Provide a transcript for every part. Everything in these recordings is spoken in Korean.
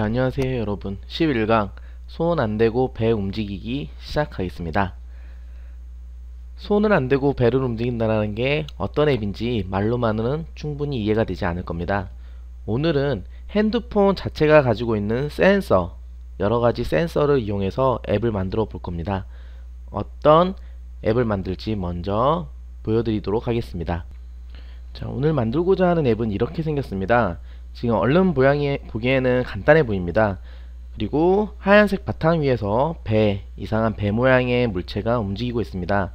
안녕하세요 여러분 11강 손 안대고 배 움직이기 시작하겠습니다 손을 안대고 배를 움직인다는 게 어떤 앱인지 말로만은 충분히 이해가 되지 않을 겁니다 오늘은 핸드폰 자체가 가지고 있는 센서 여러가지 센서를 이용해서 앱을 만들어 볼 겁니다 어떤 앱을 만들지 먼저 보여드리도록 하겠습니다 자 오늘 만들고자 하는 앱은 이렇게 생겼습니다 지금 얼른 보양이, 보기에는 간단해 보입니다. 그리고 하얀색 바탕 위에서 배, 이상한 배 모양의 물체가 움직이고 있습니다.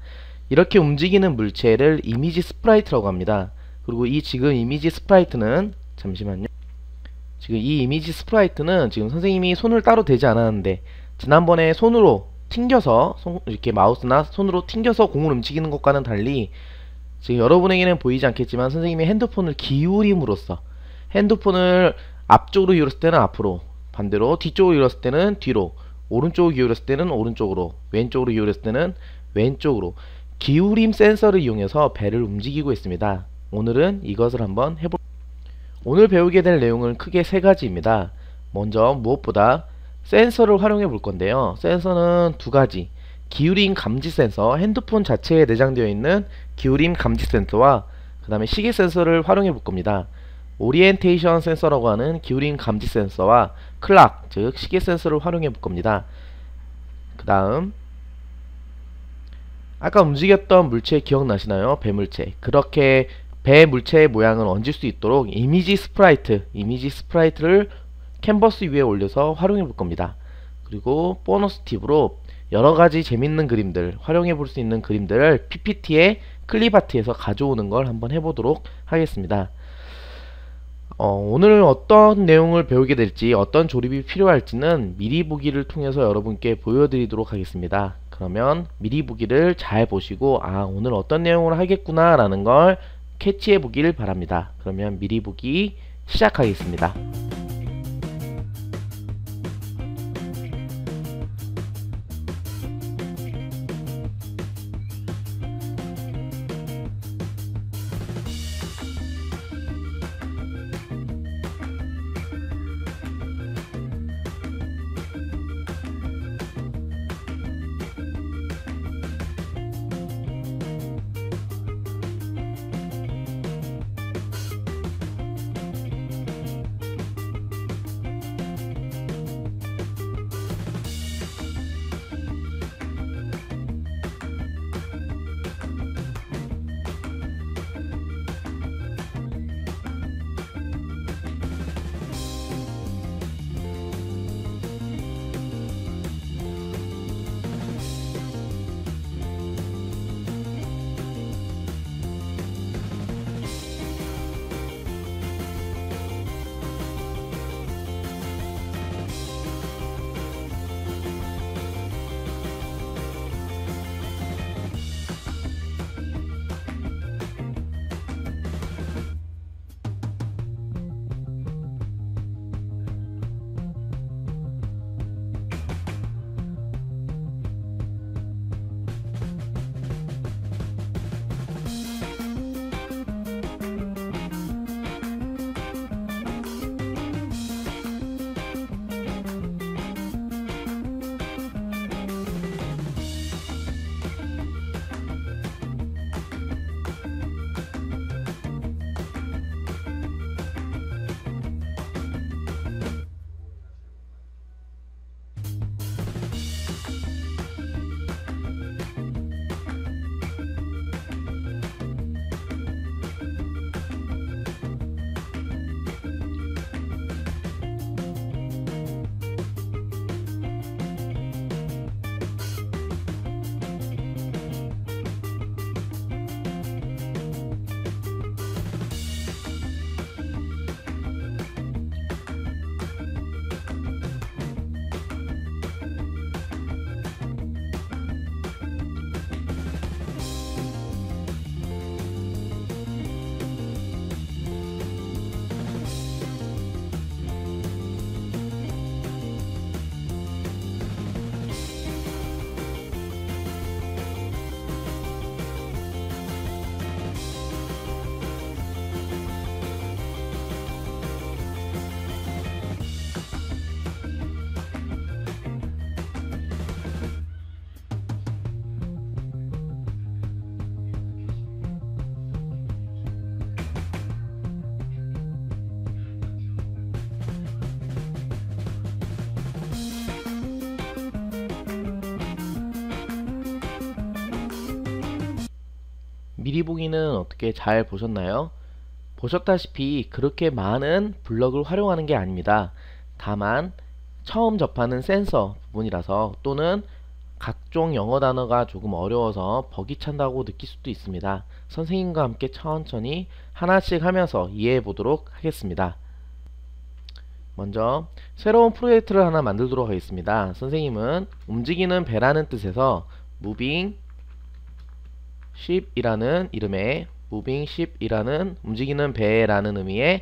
이렇게 움직이는 물체를 이미지 스프라이트라고 합니다. 그리고 이 지금 이미지 스프라이트는 잠시만요. 지금 이 이미지 스프라이트는 지금 선생님이 손을 따로 대지 않았는데 지난번에 손으로 튕겨서 손, 이렇게 마우스나 손으로 튕겨서 공을 움직이는 것과는 달리 지금 여러분에게는 보이지 않겠지만 선생님이 핸드폰을 기울임으로써 핸드폰을 앞쪽으로 기울였을 때는 앞으로 반대로 뒤쪽으로 기울였을 때는 뒤로 오른쪽으로 기울였을 때는 오른쪽으로 왼쪽으로 기울였을 때는 왼쪽으로 기울임 센서를 이용해서 배를 움직이고 있습니다. 오늘은 이것을 한번 해볼 오늘 배우게 될 내용은 크게 세 가지입니다. 먼저 무엇보다 센서를 활용해 볼 건데요. 센서는 두 가지 기울임 감지 센서 핸드폰 자체에 내장되어 있는 기울임 감지 센서와 그 다음에 시계 센서를 활용해 볼 겁니다. 오리엔테이션 센서라고 하는 기울임 감지 센서와 클락, 즉 시계 센서를 활용해 볼 겁니다. 그 다음 아까 움직였던 물체 기억나시나요? 배물체. 그렇게 배 물체의 모양을 얹을 수 있도록 이미지 스프라이트, 이미지 스프라이트를 캔버스 위에 올려서 활용해 볼 겁니다. 그리고 보너스 팁으로 여러가지 재밌는 그림들, 활용해 볼 수 있는 그림들을 PPT의 클립아트에서 가져오는 걸 한번 해보도록 하겠습니다. 어, 오늘 어떤 내용을 배우게 될지 어떤 조립이 필요할지는 미리 보기를 통해서 여러분께 보여드리도록 하겠습니다. 그러면 미리 보기를 잘 보시고 아 오늘 어떤 내용을 하겠구나 라는 걸 캐치해 보기를 바랍니다. 그러면 미리 보기 시작하겠습니다. 미리 보기는 어떻게 잘 보셨나요? 보셨다시피 그렇게 많은 블럭을 활용하는 게 아닙니다. 다만 처음 접하는 센서 부분이라서 또는 각종 영어 단어가 조금 어려워서 버기 찬다고 느낄 수도 있습니다. 선생님과 함께 천천히 하나씩 하면서 이해해 보도록 하겠습니다. 먼저 새로운 프로젝트를 하나 만들도록 하겠습니다. 선생님은 움직이는 배라는 뜻에서 moving 10이라는 이름의 moving 10이라는 움직이는 배라는 의미의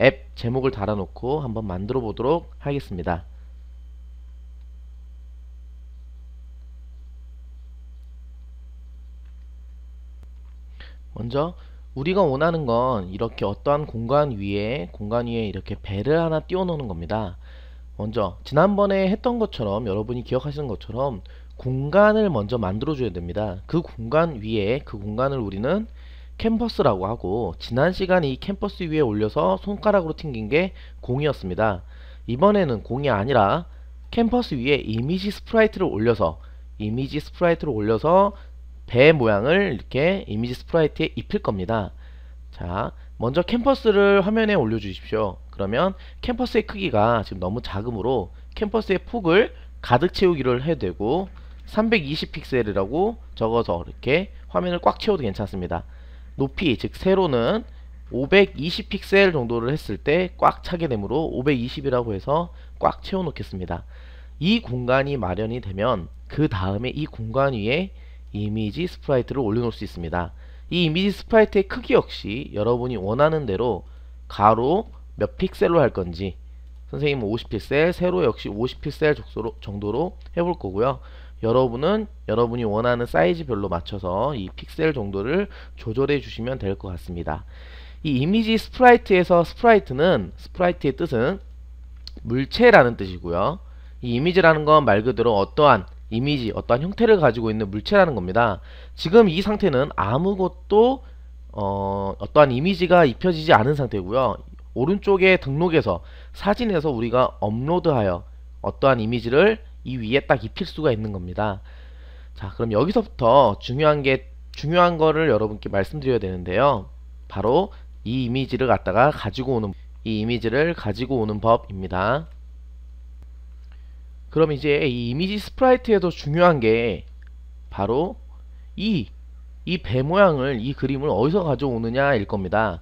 앱 제목을 달아놓고 한번 만들어 보도록 하겠습니다. 먼저 우리가 원하는 건 이렇게 어떠한 공간 위에 공간 위에 이렇게 배를 하나 띄워 놓는 겁니다. 먼저 지난번에 했던 것처럼 여러분이 기억하시는 것처럼 공간을 먼저 만들어 줘야 됩니다 그 공간 위에 그 공간을 우리는 캠퍼스라고 하고 지난 시간이캠퍼스 위에 올려서 손가락으로 튕긴 게 공이었습니다 이번에는 공이 아니라 캠퍼스 위에 이미지 스프라이트를 올려서 이미지 스프라이트를 올려서 배 모양을 이렇게 이미지 스프라이트에 입힐 겁니다 자 먼저 캠퍼스를 화면에 올려주십시오 그러면 캠퍼스의 크기가 지금 너무 작으므로 캠퍼스의 폭을 가득 채우기를 해야 되고 320픽셀이라고 적어서 이렇게 화면을 꽉 채워도 괜찮습니다. 높이 즉 세로는 520픽셀 정도를 했을 때 꽉 차게 되므로 520이라고 해서 꽉 채워 놓겠습니다. 이 공간이 마련이 되면 그 다음에 이 공간 위에 이미지 스프라이트를 올려놓을 수 있습니다. 이 이미지 스프라이트의 크기 역시 여러분이 원하는 대로 가로 몇 픽셀로 할 건지 선생님은 50픽셀, 세로 역시 50픽셀 정도로 해 볼 거고요. 여러분은 여러분이 원하는 사이즈별로 맞춰서 이 픽셀 정도를 조절해 주시면 될 것 같습니다. 이 이미지 스프라이트에서 스프라이트는 스프라이트의 뜻은 물체라는 뜻이고요. 이 이미지라는 건 말 그대로 어떠한 이미지, 어떠한 형태를 가지고 있는 물체라는 겁니다. 지금 이 상태는 아무것도 어, 어떠한 이미지가 입혀지지 않은 상태고요. 오른쪽에 등록해서 사진에서 우리가 업로드하여 어떠한 이미지를 이 위에 딱 입힐 수가 있는 겁니다. 자, 그럼 여기서부터 중요한 게 중요한 거를 여러분께 말씀드려야 되는데요. 바로 이 이미지를 갖다가 가지고 오는 이 이미지를 가지고 오는 법입니다. 그럼 이제 이 이미지 스프라이트에도 중요한 게 바로 이 이 배 모양을 이 그림을 어디서 가져오느냐 일 겁니다.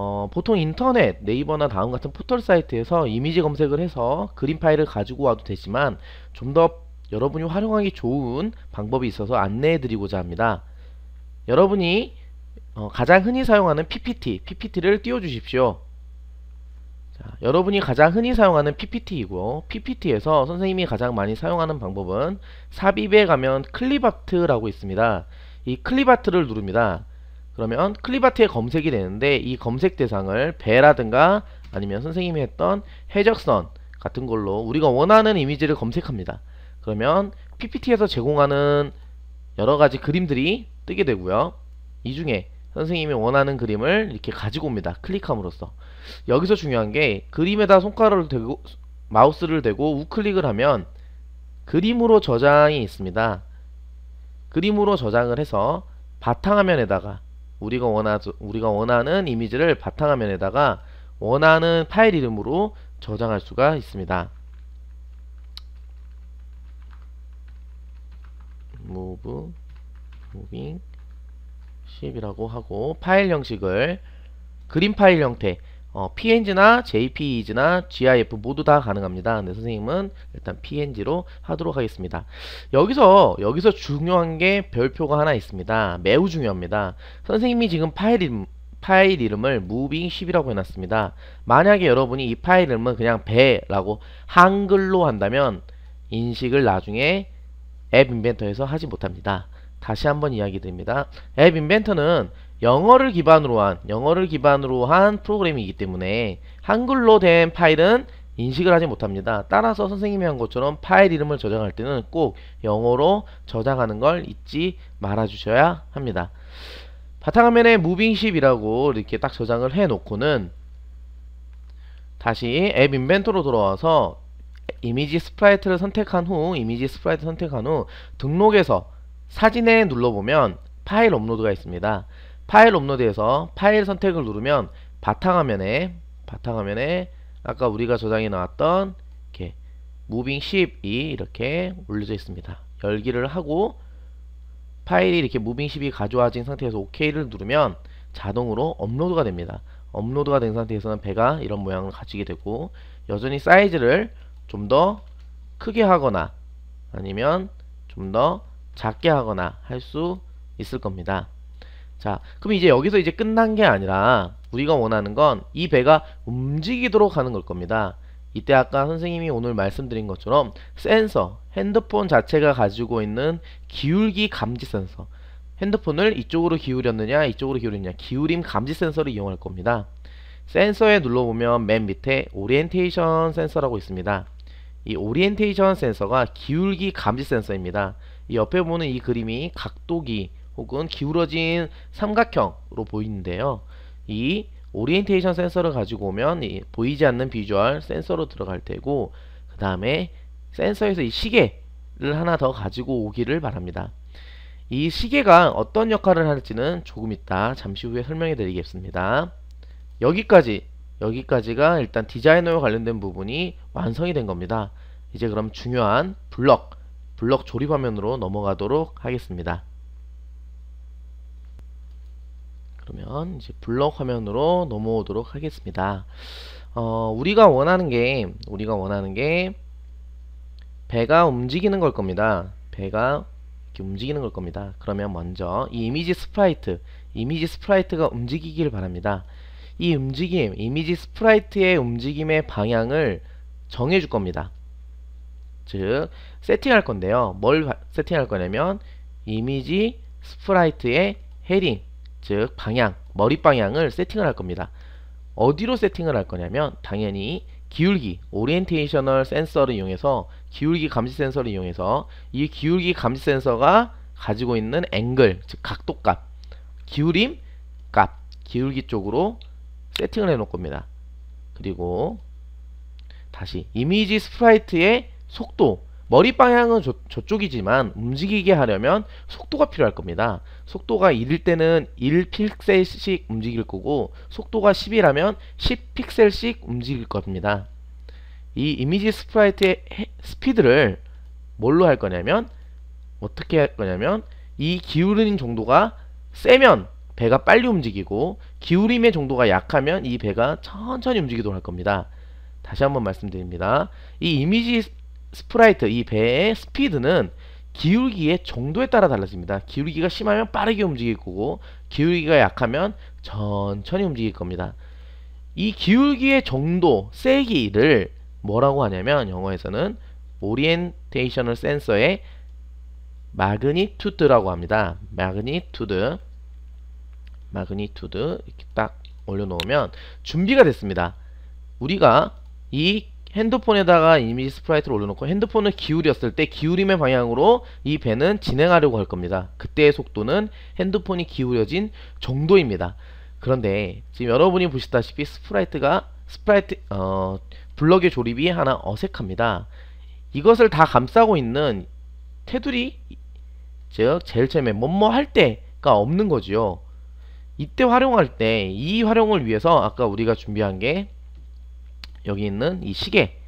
어, 보통 인터넷, 네이버나 다음 같은 포털 사이트에서 이미지 검색을 해서 그림 파일을 가지고 와도 되지만 좀 더 여러분이 활용하기 좋은 방법이 있어서 안내해 드리고자 합니다. 여러분이 어, 가장 흔히 사용하는 PPT, PPT를 띄워 주십시오. 여러분이 가장 흔히 사용하는 PPT이고 PPT에서 선생님이 가장 많이 사용하는 방법은 삽입에 가면 클립아트라고 있습니다. 이 클립아트를 누릅니다. 그러면 클리바트에 검색이 되는데 이 검색 대상을 배라든가 아니면 선생님이 했던 해적선 같은 걸로 우리가 원하는 이미지를 검색합니다. 그러면 PPT에서 제공하는 여러가지 그림들이 뜨게 되고요. 이 중에 선생님이 원하는 그림을 이렇게 가지고 옵니다. 클릭함으로써. 여기서 중요한 게 그림에다 손가락을 대고 마우스를 대고 우클릭을 하면 그림으로 저장이 있습니다. 그림으로 저장을 해서 바탕화면에다가 우리가 원하 우리가 원하는 이미지를 바탕화면에다가 원하는 파일 이름으로 저장할 수가 있습니다. move 10이라고 하고 파일 형식을 그림 파일 형태 어, PNG나 JPEG나 GIF 모두 다 가능합니다. 근데 네, 선생님은 일단 PNG로 하도록 하겠습니다. 여기서 여기서 중요한 게 별표가 하나 있습니다. 매우 중요합니다. 선생님이 지금 파일 이름 파일 이름을 무빙 1 0이라고 해놨습니다. 만약에 여러분이 이 파일 이름을 그냥 배라고 한글로 한다면 인식을 나중에 앱 인벤터에서 하지 못합니다. 다시 한번 이야기 드립니다. 앱 인벤터는 영어를 기반으로 한 영어를 기반으로 한 프로그램이기 때문에 한글로 된 파일은 인식을 하지 못합니다. 따라서 선생님이 한 것처럼 파일 이름을 저장할 때는 꼭 영어로 저장하는 걸 잊지 말아 주셔야 합니다. 바탕화면에 무빙십이라고 이렇게 딱 저장을 해 놓고는 다시 앱 인벤토로 들어와서 이미지 스프라이트를 선택한 후 이미지 스프라이트 선택한 후 등록에서 사진에 눌러보면 파일 업로드가 있습니다. 파일 업로드에서 파일 선택을 누르면 바탕화면에 바탕화면에 아까 우리가 저장해 나왔던 이렇게 무빙 12 이렇게 올려져 있습니다. 열기를 하고 파일이 이렇게 무빙 12 가져와진 상태에서 OK를 누르면 자동으로 업로드가 됩니다. 업로드가 된 상태에서는 배가 이런 모양을 가지게 되고 여전히 사이즈를 좀 더 크게 하거나 아니면 좀 더 작게 하거나 할 수 있을 겁니다. 자, 그럼 이제 여기서 이제 끝난 게 아니라 우리가 원하는 건 이 배가 움직이도록 하는 걸 겁니다. 이때 아까 선생님이 오늘 말씀드린 것처럼 센서, 핸드폰 자체가 가지고 있는 기울기 감지 센서 핸드폰을 이쪽으로 기울였느냐 이쪽으로 기울였냐 기울임 감지 센서를 이용할 겁니다. 센서에 눌러보면 맨 밑에 오리엔테이션 센서라고 있습니다. 이 오리엔테이션 센서가 기울기 감지 센서입니다. 이 옆에 보는 이 그림이 각도기, 혹은 기울어진 삼각형으로 보이는데요. 이 오리엔테이션 센서를 가지고 오면 보이지 않는 비주얼 센서로 들어갈 테고 그 다음에 센서에서 이 시계를 하나 더 가지고 오기를 바랍니다. 이 시계가 어떤 역할을 할지는 조금 이따 잠시 후에 설명해 드리겠습니다. 여기까지 여기까지가 일단 디자이너와 관련된 부분이 완성이 된 겁니다. 이제 그럼 중요한 블럭 블럭 조립 화면으로 넘어가도록 하겠습니다. 그러면 이제 블럭 화면으로 넘어오도록 하겠습니다. 어, 우리가 원하는 게 우리가 원하는 게 배가 움직이는 걸 겁니다. 배가 이렇게 움직이는 걸 겁니다. 그러면 먼저 이 이미지 스프라이트 이미지 스프라이트가 움직이기를 바랍니다. 이 움직임, 이미지 스프라이트의 움직임의 방향을 정해줄 겁니다. 즉, 세팅할 건데요. 뭘 세팅할 거냐면, 이미지 스프라이트의 헤딩, 즉 방향, 머리 방향을 세팅을 할 겁니다. 어디로 세팅을 할 거냐면 당연히 기울기, 오리엔테이셔널 센서를 이용해서 기울기 감지 센서를 이용해서 이 기울기 감지 센서가 가지고 있는 앵글, 즉 각도값, 기울임 값, 기울기 쪽으로 세팅을 해 놓을 겁니다. 그리고 다시 이미지 스프라이트의 속도 머리 방향은 저, 쪽이지만 움직이게 하려면 속도가 필요할 겁니다. 속도가 1일 때는 1픽셀씩 움직일 거고 속도가 10이라면 10픽셀씩 움직일 겁니다. 이 이미지 스프라이트의 스피드를 뭘로 할 거냐면 어떻게 할 거냐면 이 기울인 정도가 세면 배가 빨리 움직이고 기울임의 정도가 약하면 이 배가 천천히 움직이도록 할 겁니다. 다시 한번 말씀드립니다. 이 이미지 스프라이트 이 배의 스피드는 기울기의 정도에 따라 달라집니다. 기울기가 심하면 빠르게 움직일 거고 기울기가 약하면 천천히 움직일 겁니다. 이 기울기의 정도, 세기를 뭐라고 하냐면 영어에서는 오리엔테이셔널 센서의 마그니투드라고 합니다. 마그니투드 마그니투드 이렇게 딱 올려놓으면 준비가 됐습니다. 우리가 이 핸드폰에다가 이미지 스프라이트를 올려놓고 핸드폰을 기울였을 때 기울임의 방향으로 이 배는 진행하려고 할 겁니다. 그때의 속도는 핸드폰이 기울여진 정도입니다. 그런데 지금 여러분이 보시다시피 스프라이트가 스프라이트 어, 블럭의 조립이 하나 어색합니다. 이것을 다 감싸고 있는 테두리 즉 제일 처음에 뭐뭐 뭐 할 때가 없는 거지요. 이때 활용할 때 이 활용을 위해서 아까 우리가 준비한 게 여기 있는 이 시계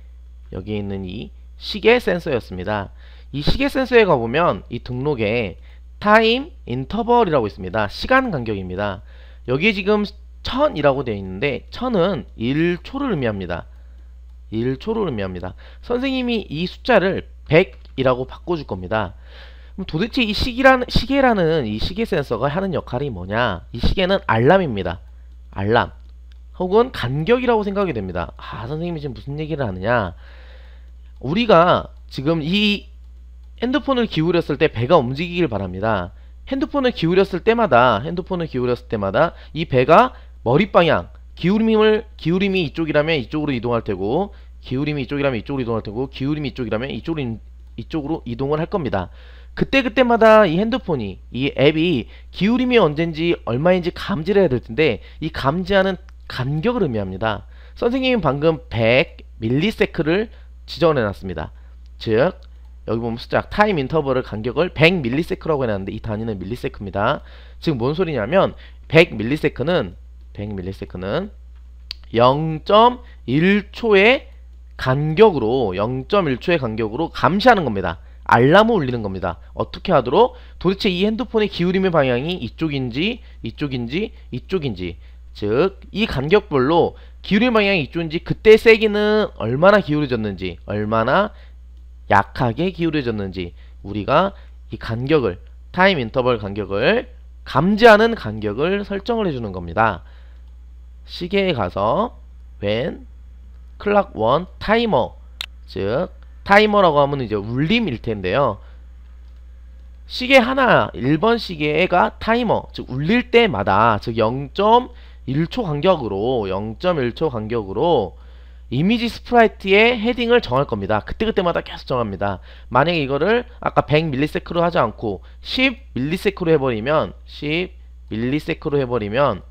여기 있는 이 시계 센서였습니다. 이 시계 센서에 가보면 이 등록에 타임 인터벌이라고 있습니다. 시간 간격입니다. 여기 지금 1000이라고 되어 있는데 1000은 1초를 의미합니다. 1초를 의미합니다. 선생님이 이 숫자를 100이라고 바꿔줄 겁니다. 그럼 도대체 이 시기라는, 시계라는 이 시계 센서가 하는 역할이 뭐냐? 이 시계는 알람입니다. 알람. 혹은 간격이라고 생각이 됩니다. 아 선생님이 지금 무슨 얘기를 하느냐 우리가 지금 이 핸드폰을 기울였을 때 배가 움직이길 바랍니다. 핸드폰을 기울였을 때마다 핸드폰을 기울였을 때마다 이 배가 머리 방향 기울임을 기울임이 이쪽이라면 이쪽으로 이동할 테고 기울임이 이쪽이라면 이쪽으로 이동할 테고 기울임이 이쪽이라면 이쪽으로 이쪽으로 이동을 할 겁니다. 그때그때마다 이 핸드폰이 이 앱이 기울임이 언젠지 얼마인지 감지를 해야 될 텐데 이 감지하는 간격을 의미합니다. 선생님이 방금 100ms를 지정해 놨습니다. 즉 여기 보면 숫자 타임 인터벌을 간격을 100ms라고 해놨는데 이 단위는 밀리세크입니다. 지금 뭔 소리냐면 100ms는 100ms는 0.1초의 간격으로 0.1초의 간격으로 감시하는 겁니다. 알람을 울리는 겁니다. 어떻게 하도록 도대체 이 핸드폰의 기울임의 방향이 이쪽인지 이쪽인지 이쪽인지 즉이 간격별로 기울임 방향이 이쪽인지 그때 세기는 얼마나 기울어졌는지 얼마나 약하게 기울어졌는지 우리가 이 간격을 타임 인터벌 간격을 감지하는 간격을 설정을 해주는 겁니다. 시계에 가서 when clock 1 timer 즉 타이머라고 하면 이제 울림일 텐데요. 시계 하나 1번 시계가 타이머 즉 울릴 때마다 즉 0. 1초 간격으로 0.1초 간격으로 이미지 스프라이트의 헤딩을 정할 겁니다. 그때그때마다 계속 정합니다. 만약에 이거를 아까 100ms로 하지 않고 10ms로 해버리면 10ms로 해버리면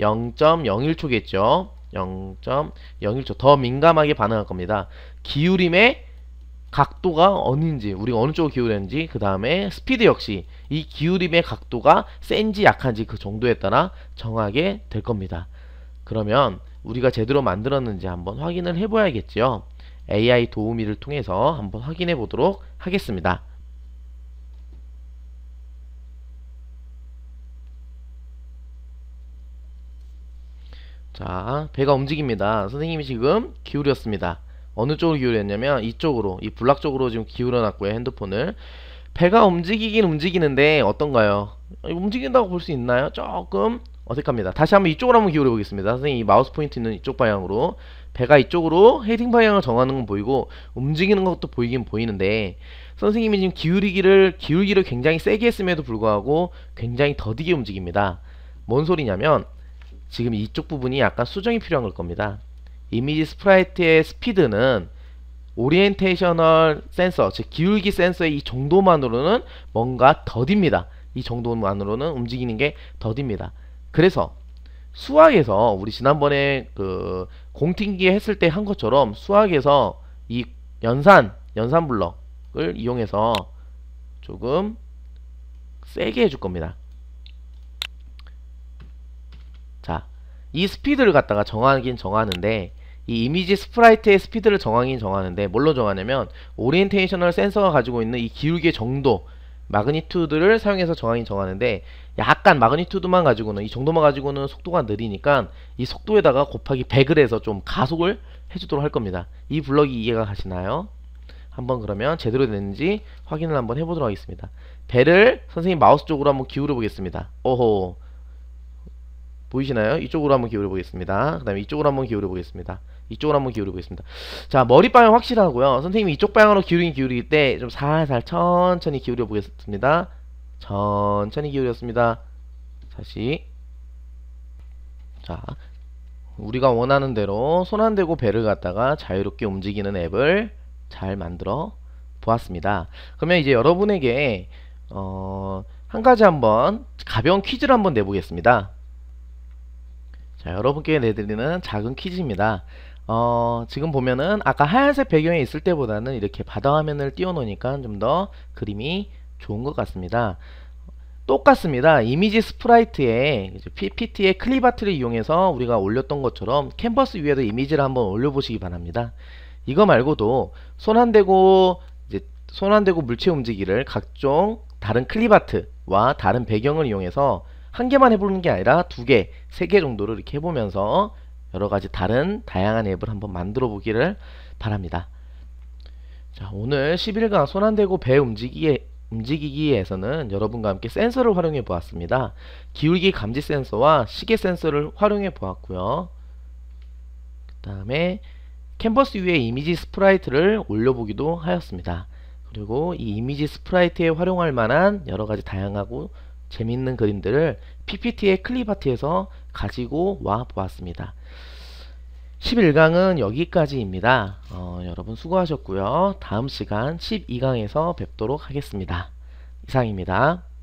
0.01초겠죠. 0.01초 더 민감하게 반응할 겁니다. 기울임의 각도가 어딘지 우리가 어느 쪽으로 기울였는지 그 다음에 스피드 역시 이 기울임의 각도가 센지 약한지 그 정도에 따라 정하게 될 겁니다. 그러면 우리가 제대로 만들었는지 한번 확인을 해봐야겠죠 AI 도우미를 통해서 한번 확인해 보도록 하겠습니다. 자, 배가 움직입니다. 선생님이 지금 기울였습니다. 어느 쪽으로 기울였냐면 이쪽으로 이 블락 쪽으로 지금 기울여놨고요 핸드폰을 배가 움직이긴 움직이는데 어떤가요? 어, 움직인다고 볼 수 있나요? 조금 어색합니다 다시 한번 이쪽으로 한번 기울여 보겠습니다 선생님 이 마우스 포인트 있는 이쪽 방향으로 배가 이쪽으로 헤딩 방향을 정하는 건 보이고 움직이는 것도 보이긴 보이는데 선생님이 지금 기울이기를 기울기를 굉장히 세게 했음에도 불구하고 굉장히 더디게 움직입니다 뭔 소리냐면 지금 이쪽 부분이 약간 수정이 필요한 걸 겁니다 이미지 스프라이트의 스피드는 오리엔테이셔널 센서, 즉 기울기 센서의 이 정도만으로는 뭔가 더딥니다. 이 정도만으로는 움직이는 게 더딥니다. 그래서 수학에서 우리 지난번에 그 공튕기 했을 때 한 것처럼 수학에서 이 연산, 연산 블럭을 이용해서 조금 세게 해줄 겁니다. 자, 이 스피드를 갖다가 정하긴 정하는데 이 이미지 스프라이트의 스피드를 정하긴 정하는데 뭘로 정하냐면 오리엔테이셔널 센서가 가지고 있는 이 기울기의 정도 마그니튜드를 사용해서 정하긴 정하는데 약간 마그니튜드만 가지고는 이 정도만 가지고는 속도가 느리니까 이 속도에다가 곱하기 100을 해서 좀 가속을 해주도록 할 겁니다 이 블럭이 이해가 가시나요? 한번 그러면 제대로 됐는지 확인을 한번 해보도록 하겠습니다 배를 선생님 마우스 쪽으로 한번 기울여 보겠습니다 오호 보이시나요? 이쪽으로 한번 기울여 보겠습니다 그 다음에 이쪽으로 한번 기울여 보겠습니다 이쪽으로 한번 기울여 보겠습니다. 자, 머리 방향 확실하고요. 선생님이 이쪽 방향으로 기울이기 기울일 때 좀 살살 천천히 기울여 보겠습니다. 천천히 기울였습니다. 다시 자, 우리가 원하는 대로 손 안 대고 배를 갖다가 자유롭게 움직이는 앱을 잘 만들어 보았습니다. 그러면 이제 여러분에게 어, 한 가지 한번 가벼운 퀴즈를 한번 내보겠습니다. 자, 여러분께 내드리는 작은 퀴즈입니다. 어, 지금 보면은 아까 하얀색 배경에 있을 때보다는 이렇게 바다 화면을 띄워놓으니까 좀 더 그림이 좋은 것 같습니다. 똑같습니다. 이미지 스프라이트에 PPT의 클리바트를 이용해서 우리가 올렸던 것처럼 캔버스 위에도 이미지를 한번 올려보시기 바랍니다. 이거 말고도 손 안 대고 손 안 대고 물체 움직이를 각종 다른 클리바트와 다른 배경을 이용해서 한 개만 해보는 게 아니라 두 개, 세 개 정도를 이렇게 해보면서 여러가지 다른 다양한 앱을 한번 만들어 보기를 바랍니다. 자 오늘 11강 손안대고 배 움직이기, 움직이기에서는 여러분과 함께 센서를 활용해 보았습니다. 기울기 감지 센서와 시계 센서를 활용해 보았고요. 그 다음에 캔버스 위에 이미지 스프라이트를 올려보기도 하였습니다. 그리고 이 이미지 스프라이트에 활용할 만한 여러가지 다양하고 재밌는 그림들을 PPT의 클립아트에서 가지고 와 보았습니다. 11강은 여기까지입니다. 어, 여러분 수고하셨고요. 다음 시간 12강에서 뵙도록 하겠습니다. 이상입니다.